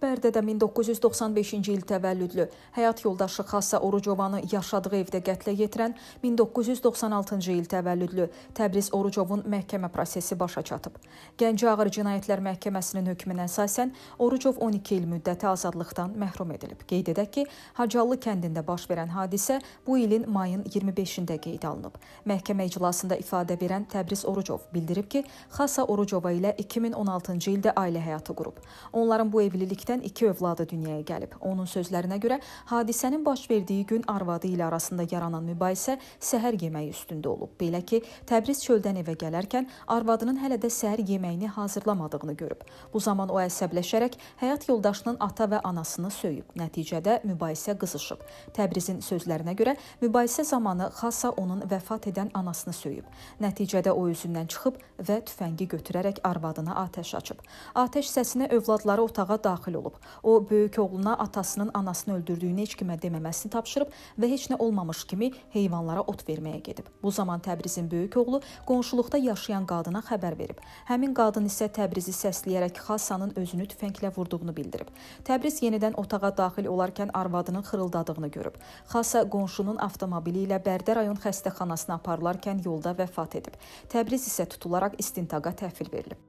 Bərdədə 1995-ci il təvəllüdlü həyat yoldaşı Xassa Orucovanı yaşadığı evdə qətlə yetirən 1996-cı il təvəllüdlü Təbriz Orucovun məhkəmə prosesi başa çatıb. Gəncə Ağır Cinayətlər Məhkəməsinin hökmünə əsasən Orucov 12 il müddəti azadlıqdan məhrum edilib. Qeyd edək ki, Hacallı kəndində baş verən hadisə bu ilin mayın 25-də qeyd alınıb. Məhkəmə iclasında ifadə verən Təbriz Orucov bildirib ki, Xassa Orucova ilə 2016-cı ildə ailə həyatı qurub. Onların bu evlilik evlilikdən iki övladı dünyaya gəlib. Onun sözlərinə görə hadisənin baş verdiyi gün arvadı ilə arasında yaranan mübahisə səhər yeməyi üstündə olub. Belə ki, Təbriz çöldən evə gələrkən arvadının hələ də səhər yeməyini hazırlamadığını görüb. Bu zaman o əsəbləşərək həyat yoldaşının ata və anasını söyüb. Nəticədə mübahisə qızışıb. Təbrizin sözlərinə görə mübahisə zamanı Xasa onun vəfat edən anasını söyüb. Nəticədə o özündən çıxıb və tüfəngi götürərək arvadına atəş açıb. Atəş səsinə övladları otağa daxil olub. O, böyük oğluna atasının anasını öldürdüyünü heç kimə deməməsini tapşırıb və heç nə olmamış kimi heyvanlara ot verməyə gedib. Bu zaman Təbrizin böyük oğlu qonşuluqda yaşayan qadına xəbər verib. Həmin qadın isə Təbrizi səsləyərək Xasanın özünü tüfənglə vurduğunu bildirib. Təbriz yenidən otağa daxil olarkən arvadının xırıldadığını görüb. Xasa qonşunun avtomobili ilə Bərdə rayon xəstəxanasına aparılarkən yolda vəfat edib. Təbriz isə tutularaq istintaqa təhvil verilib.